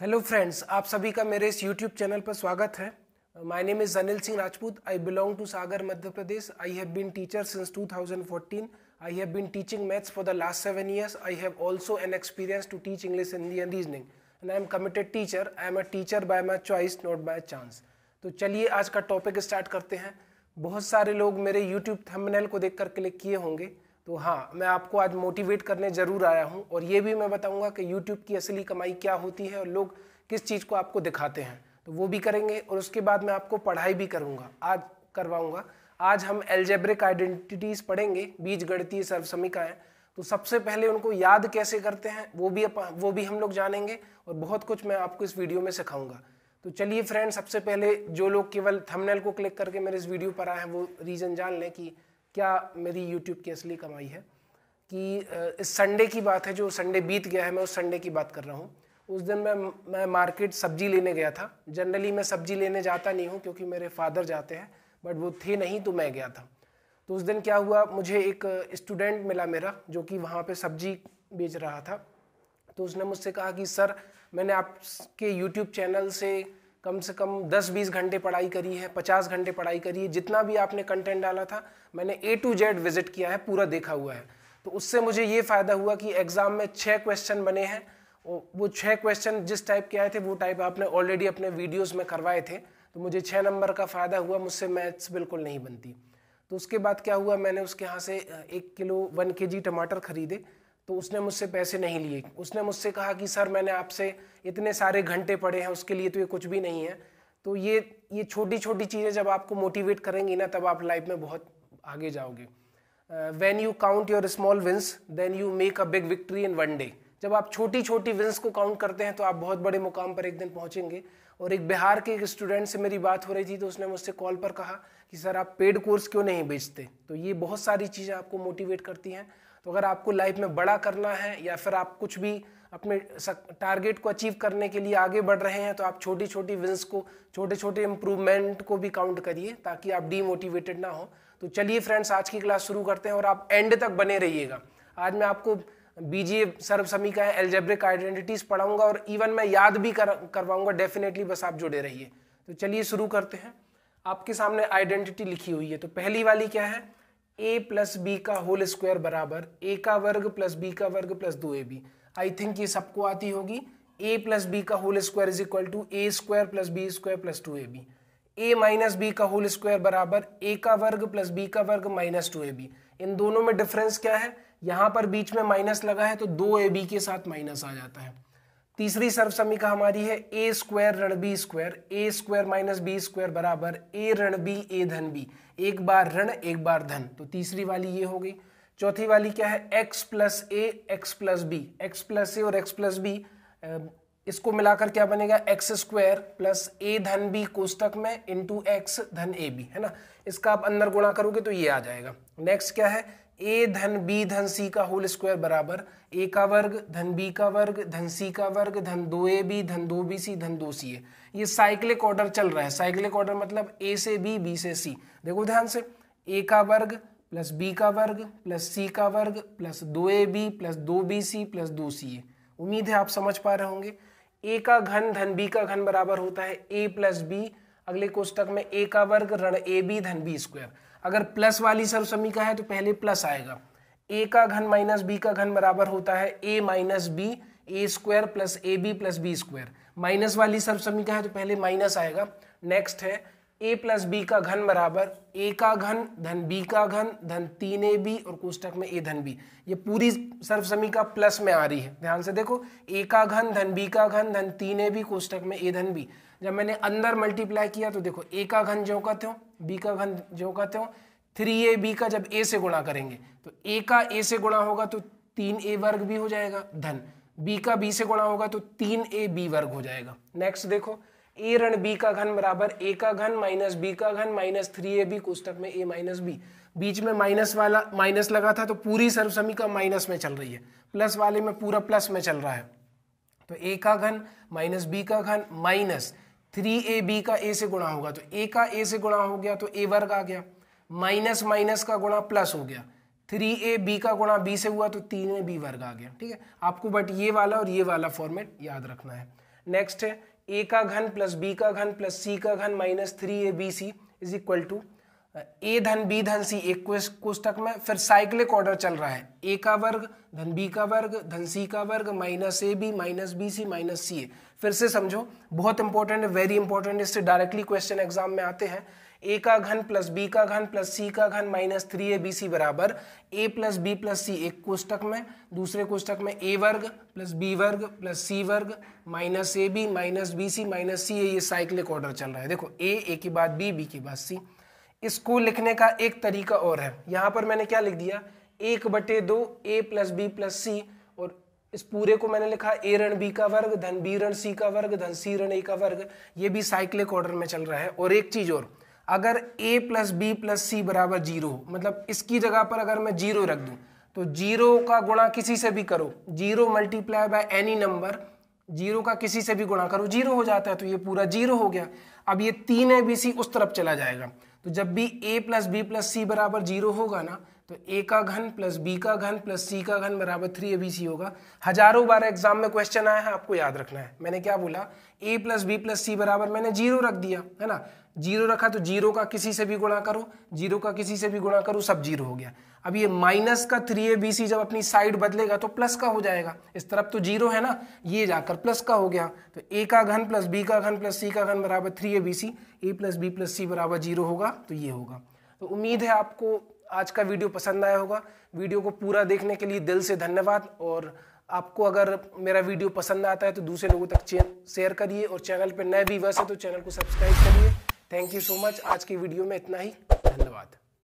hello friends आप सभी का मेरे इस यूट्यूब चैनल पर स्वागत है my name is Anil Singh Rajput I belong to Sagar Madhya Pradesh I have been teacher since 2014 I have been teaching maths for the last seven years I have also an experience to teach English Hindi and reasoning and I am committed teacher I am a teacher by my choice not by chance तो चलिए आज का topic start करते हैं बहुत सारे लोग मेरे यूट्यूब थंबनेल को देख कर क्लिक किए होंगे तो हाँ मैं आपको आज मोटिवेट करने ज़रूर आया हूँ और ये भी मैं बताऊँगा कि यूट्यूब की असली कमाई क्या होती है और लोग किस चीज़ को आपको दिखाते हैं तो वो भी करेंगे और उसके बाद मैं आपको पढ़ाई भी करूँगा आज करवाऊँगा आज हम एल्जेब्रिक आइडेंटिटीज़ पढ़ेंगे बीज गणतीय सर्वसमिकाएँ तो सबसे पहले उनको याद कैसे करते हैं वो भी वो भी हम लोग जानेंगे और बहुत कुछ मैं आपको इस वीडियो में सिखाऊंगा तो चलिए फ्रेंड सबसे पहले जो लोग केवल थंबनेल को क्लिक करके मेरे इस वीडियो पर आए हैं वो रीज़न जान लें कि क्या मेरी यूट्यूब की असली कमाई है कि इस संडे की बात है जो संडे बीत गया है मैं उस संडे की बात कर रहा हूँ उस दिन मैं मैं मार्केट सब्जी लेने गया था जनरली मैं सब्जी लेने जाता नहीं हूँ क्योंकि मेरे फादर जाते हैं बट वो थे नहीं तो मैं गया था तो उस दिन क्या हुआ मुझे एक स्टूडेंट मिला मेरा जो कि वहाँ पर सब्जी बेच रहा था तो उसने मुझसे कहा कि सर मैंने आपके यूट्यूब चैनल से कम से कम 10-20 घंटे पढ़ाई करी है 50 घंटे पढ़ाई करी है जितना भी आपने कंटेंट डाला था मैंने ए टू जेड विजिट किया है पूरा देखा हुआ है तो उससे मुझे ये फ़ायदा हुआ कि एग्ज़ाम में छः क्वेश्चन बने हैं वो छः क्वेश्चन जिस टाइप के आए थे वो टाइप आपने ऑलरेडी अपने वीडियोज़ में करवाए थे तो मुझे छः नंबर का फ़ायदा हुआ मुझसे मैथ्स बिल्कुल नहीं बनती तो उसके बाद क्या हुआ मैंने उसके यहाँ से एक किलो वन के जी टमाटर खरीदे तो उसने मुझसे पैसे नहीं लिए उसने मुझसे कहा कि सर मैंने आपसे इतने सारे घंटे पढ़े हैं उसके लिए तो ये कुछ भी नहीं है तो ये ये छोटी छोटी चीज़ें जब आपको मोटिवेट करेंगी ना तब आप लाइफ में बहुत आगे जाओगे when you count your small wins then you make a big victory in one day जब आप छोटी छोटी विंस को काउंट करते हैं तो आप बहुत बड़े मुकाम पर एक दिन पहुँचेंगे और एक बिहार के एक स्टूडेंट से मेरी बात हो रही थी तो उसने मुझसे कॉल पर कहा कि सर आप पेड कोर्स क्यों नहीं बेचते तो ये बहुत सारी चीज़ें आपको मोटिवेट करती हैं तो अगर आपको लाइफ में बड़ा करना है या फिर आप कुछ भी अपने टारगेट को अचीव करने के लिए आगे बढ़ रहे हैं तो आप छोटी छोटी विंस को छोटे छोटे इम्प्रूवमेंट को भी काउंट करिए ताकि आप डीमोटिवेटेड ना हो तो चलिए फ्रेंड्स आज की क्लास शुरू करते हैं और आप एंड तक बने रहिएगा आज मैं आपको बीजीए सर्वसमी का है एल्जेब्रिक आइडेंटिटीज पढ़ाऊंगा और इवन मैं याद भी कर करवाऊंगा डेफिनेटली बस आप जुड़े रहिए तो चलिए शुरू करते हैं आपके सामने आइडेंटिटी लिखी हुई है तो पहली वाली क्या है ए प्लस बी का होल स्क्वायर बराबर ए का वर्ग प्लस बी का वर्ग प्लस दो ए बी आई थिंक ये सबको आती होगी ए प्लस बी का whole square is equal to A square plus B square plus two A B A minus B का होल स्क्वायर बराबर ए का वर्ग प्लस बी का वर्ग माइनस टू ए बी इन दोनों में डिफरेंस क्या है यहां पर बीच में माइनस लगा है तो दो ए बी के साथ माइनस आ जाता है तीसरी सर्वसमिका हमारी है ए स्क्वायर ऋण B square A square minus B square बराबर ए ऋण बी ए धन बी एक बार ऋण एक बार धन तो तीसरी वाली ये हो गई चौथी वाली क्या है X plus A X plus B X plus A और एक्स प्लस बी इसको मिलाकर क्या बनेगा एक्स स्क्वायर प्लस ए धन बी कोष्टक में इंटू एक्स धन ए बी है ना इसका आप अंदर गुणा करोगे तो ये आ जाएगा नेक्स्ट क्या है ए धन बी धन सी का होल स्क्वायर बराबर ए का वर्ग धन बी का वर्ग धन सी का वर्ग धन दो ए बी धन दो बी सी धन दो सी ए ये साइक्लिक ऑर्डर चल रहा है साइक्लिक ऑर्डर मतलब ए से बी बी से सी देखो ध्यान से ए का वर्ग प्लस बी का वर्ग प्लस सी का वर्ग प्लस दो ए बी प्लस दो बी सी प्लस दो सी ए उम्मीद है आप समझ पा रहे होंगे ए का घन धन बी का घन बराबर होता है ए प्लस बी अगले कोष्टक में ए का वर्ग ऋण ए बी धन बी स्क्वायर अगर प्लस वाली सर्व समीका है तो पहले प्लस आएगा ए का घन माइनस बी का घन बराबर होता है A minus B A square plus A B plus B square minus वाली सर्व समीका है तो पहले माइनस आएगा नेक्स्ट है ए प्लस बी का घन बराबर ए का घन धन बी का घन धन तीन ए बी और कोष्टक में ए धन बी ये पूरी सर्वसमीका प्लस में आ रही है ध्यान से देखो ए का घन धन बी का घन धन तीन ए बी कोष्टक में ए धन बी जब मैंने अंदर मल्टीप्लाई किया तो देखो ए का घन जो का त्यों बी का घन जो का त्यों थ्री ए बी का जब ए से गुणा करेंगे तो ए का ए से गुणा होगा तो तीन ए वर्ग भी हो जाएगा धन बी का बी से गुणा होगा तो तीन ए बी वर्ग हो जाएगा नेक्स्ट देखो ए ऋण बी का घन बराबर ए का घन माइनस बी का घन माइनस थ्री ए बी कोष्टक में ए माइनस बी बीच में माइनस वाला माइनस लगा था तो पूरी सर्वसमी का माइनस में चल रही है प्लस वाले में पूरा प्लस में चल रहा है तो ए का घन माइनस बी का घन माइनस थ्री ए बी का ए से गुणा होगा तो ए का ए से गुणा हो गया तो ए वर्ग आ गया माइनस माइनस का गुणा प्लस हो गया थ्री ए बी का गुणा बी से हुआ तो तीन ए बी वर्ग आ गया ठीक है आपको बट ये वाला और ये वाला फॉर्मेट याद रखना है नेक्स्ट है ए का घन प्लस बी का घन प्लस सी का घन minus three A B C is equal to A धन बी धन सी एक कोष्टक में फिर साइक्लिक ऑर्डर चल रहा है ए का वर्ग धन बी का वर्ग धन सी का वर्ग minus A B minus B C minus C A फिर से समझो बहुत इंपॉर्टेंट है वेरी इंपॉर्टेंट इससे डायरेक्टली क्वेश्चन एग्जाम में आते हैं ए का घन प्लस बी का घन प्लस सी का घन minus three A B C बराबर A plus B plus C एक कोष्टक में दूसरे कोष्टक में ए वर्ग प्लस बी वर्ग प्लस सी वर्ग minus A B minus B C minus C A ये साइक्लिक ऑर्डर चल रहा है देखो ए ए के बाद बी बी के बाद सी इसको लिखने का एक तरीका और है यहां पर मैंने क्या लिख दिया एक बटे दो A plus B plus C और इस पूरे को मैंने लिखा ए रण बी का वर्ग धन बी रण सी का वर्ग धन सी रण ए का वर्ग ये भी साइक्लिक ऑर्डर में चल रहा है और एक चीज़ और अगर A plus B plus C बराबर जीरो हो मतलब इसकी जगह पर अगर मैं जीरो रख दूँ तो जीरो का गुणा किसी से भी करो zero multiply by any number zero का किसी से भी गुणा करो जीरो हो जाता है तो ये पूरा जीरो हो गया अब ये तीन ए बी सी उस तरफ चला जाएगा तो जब भी a plus B plus C बराबर जीरो होगा ना तो ए का घन प्लस बी का घन प्लस सी का घन बराबर थ्री ए बी सी होगा हजारों बार एग्जाम में क्वेश्चन आया है आपको याद रखना है मैंने क्या बोला A plus B plus C बराबर मैंने जीरो रख दिया है ना जीरो रखा तो जीरो का किसी से भी गुणा करो जीरो का किसी से भी गुणा करो सब जीरो हो गया अब ये माइनस का थ्री ए बी सी जब अपनी साइड बदलेगा तो प्लस का हो जाएगा इस तरफ तो जीरो है ना ये जाकर प्लस का हो गया तो ए का घन प्लस बी का घन प्लस सी का घन बराबर three A B C A plus B plus C बराबर जीरो होगा तो ये होगा तो उम्मीद है आपको आज का वीडियो पसंद आया होगा वीडियो को पूरा देखने के लिए दिल से धन्यवाद और आपको अगर मेरा वीडियो पसंद आता है तो दूसरे लोगों तक शेयर करिए और चैनल पर नए भी हैं तो चैनल को सब्सक्राइब करिए थैंक यू सो मच आज की वीडियो में इतना ही धन्यवाद